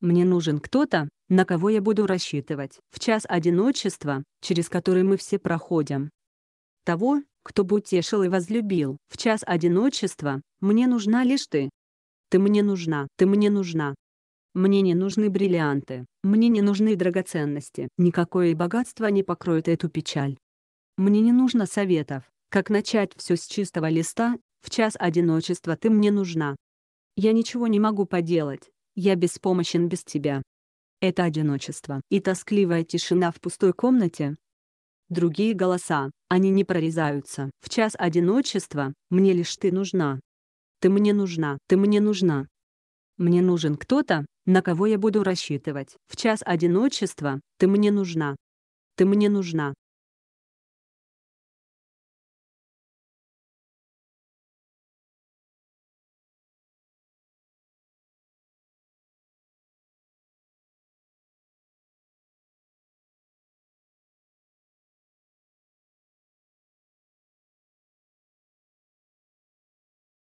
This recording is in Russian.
Мне нужен кто-то, на кого я буду рассчитывать. В час одиночества, через который мы все проходим. Того, кто бы утешил и возлюбил. В час одиночества, мне нужна лишь ты. Ты мне нужна, ты мне нужна. Мне не нужны бриллианты, мне не нужны драгоценности. Никакое богатство не покроет эту печаль. Мне не нужно советов, как начать все с чистого листа, в час одиночества ты мне нужна. Я ничего не могу поделать, я беспомощен без тебя. Это одиночество и тоскливая тишина в пустой комнате. Другие голоса, они не прорезаются. В час одиночества, мне лишь ты нужна. Ты мне нужна, ты мне нужна. Мне нужен кто-то, на кого я буду рассчитывать. В час одиночества, ты мне нужна. Ты мне нужна.